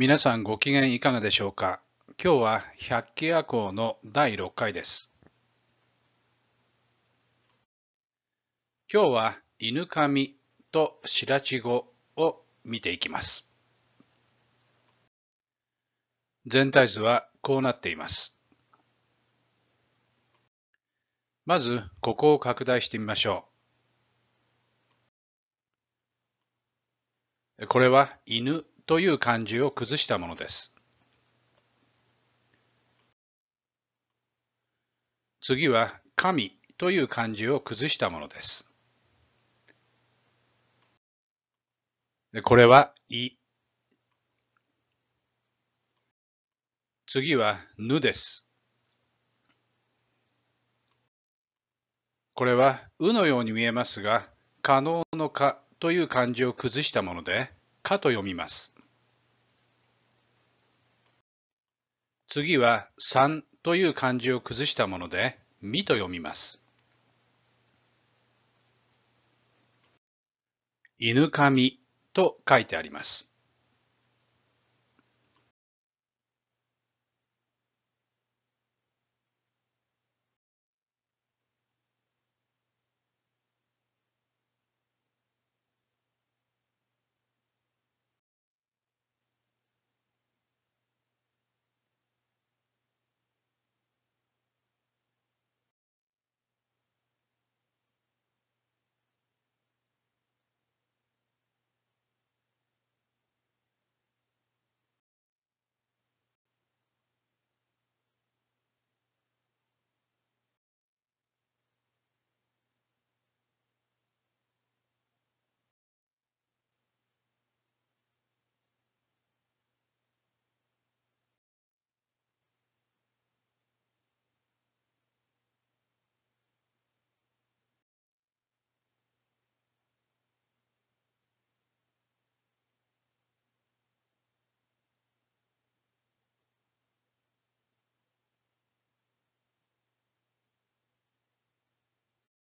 皆さんご機嫌いかがでしょうか今日は百鬼夜行の第6回です今日は犬神と白地語を見ていきます全体図はこうなっていますまず、ここを拡大してみましょう。これは犬という漢字を崩したものです。次は神という漢字を崩したものです。これは、い。次は、ぬです。これは、うのように見えますが、可能のかという漢字を崩したもので、かと読みます。次は3という漢字を崩したもので、みと読みます。犬神と書いてあります。